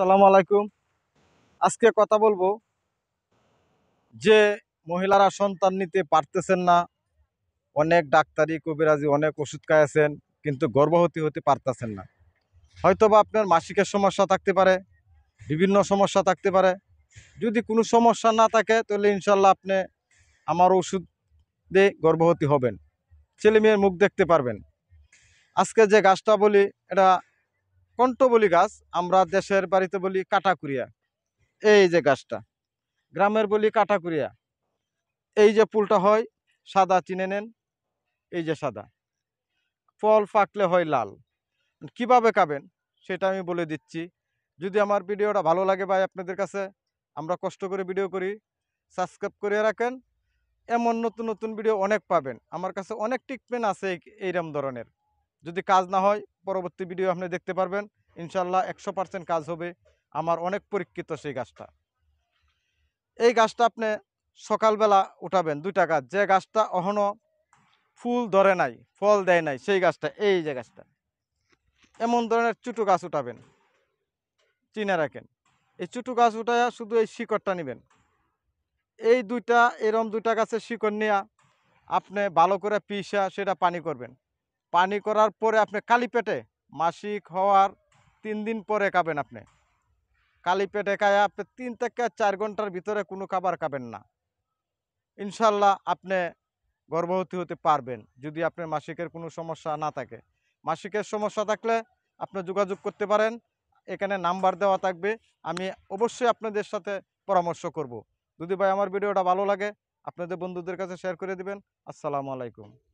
সালাম আলাইকুম আজকে কথা বলবো যে মহিলারা সন্তান নিতে পারতেছেন না অনেক ডাক্তারি কবিরাজি অনেক ওষুধ খাইয়াছেন কিন্তু গর্ভবতী হতে পারতেছেন না হয়তোবা আপনার মাসিকের সমস্যা থাকতে পারে বিভিন্ন সমস্যা থাকতে পারে যদি কোনো সমস্যা না থাকে তাহলে ইনশাল্লাহ আপনি আমার ওষুধ দিয়ে গর্ভবতী হবেন ছেলে মেয়ের মুখ দেখতে পারবেন আজকে যে গাছটা বলি এটা কণ্ঠবলি গাছ আমরা দেশের বাড়িতে বলি কাটাকুরিয়া এই যে গাছটা গ্রামের বলি কাটাকুরিয়া এই যে ফুলটা হয় সাদা চিনে নেন এই যে সাদা ফল পাকলে হয় লাল কিভাবে কাবেন সেটা আমি বলে দিচ্ছি যদি আমার ভিডিওটা ভালো লাগে ভাই আপনাদের কাছে আমরা কষ্ট করে ভিডিও করি সাবস্ক্রাইব করে রাখেন এমন নতুন নতুন ভিডিও অনেক পাবেন আমার কাছে অনেক ট্রিটমেন্ট আছে এইরম ধরনের যদি কাজ না হয় পরবর্তী ভিডিও আপনি দেখতে পারবেন ইনশাল্লাহ একশো পার্সেন্ট কাজ হবে আমার অনেক পরীক্ষিত সেই গাছটা এই গাছটা আপনি সকালবেলা উঠাবেন দুইটা গাছ যে গাছটা অহনো ফুল ধরে নাই ফল দেয় নাই সেই গাছটা এই যে গাছটা এমন ধরনের চুটু গাছ উঠাবেন চিনে রাখেন এই চুটু গাছ উঠাইয়া শুধু এই শিকড়টা নেবেন এই দুইটা এরম দুইটা গাছের শিকড় নেয়া আপনি ভালো করে পিসা সেটা পানি করবেন পানি করার পরে আপনি কালি পেটে মাসিক হওয়ার তিন দিন পরে খাবেন আপনি কালি পেটে খায় আপনি তিন থেকে চার ঘন্টার ভিতরে কোনো খাবার খাবেন না ইনশাল্লাহ আপনি গর্ভবতী হতে পারবেন যদি আপনার মাসিকের কোনো সমস্যা না থাকে মাসিকের সমস্যা থাকলে আপনি যোগাযোগ করতে পারেন এখানে নাম্বার দেওয়া থাকবে আমি অবশ্যই আপনাদের সাথে পরামর্শ করব। যদি ভাই আমার ভিডিওটা ভালো লাগে আপনাদের বন্ধুদের কাছে শেয়ার করে দিবেন আসসালামু আলাইকুম